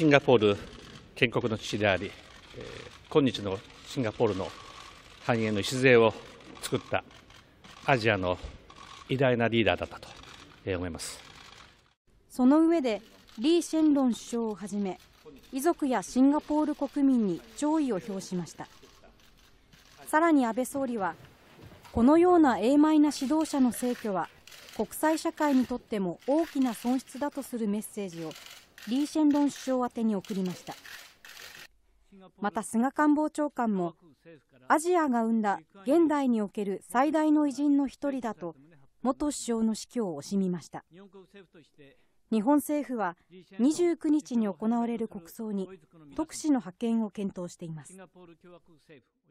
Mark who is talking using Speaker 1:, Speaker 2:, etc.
Speaker 1: シンガポール建国の父であり、えー、今日のシンガポールの繁栄の礎を作ったアジアの偉大なリーダーだったと思います
Speaker 2: その上でリー・シェンロン首相をはじめ遺族やシンガポール国民に弔意を表しましたさらに安倍総理はこのような英米な指導者の逝去は国際社会にとっても大きな損失だとするメッセージをリー・シェンロン首相宛に送りましたまた菅官房長官もアジアが生んだ現代における最大の偉人の一人だと元首相の死去を惜しみました日本政府は29日に行われる国葬に特使の派遣を検討しています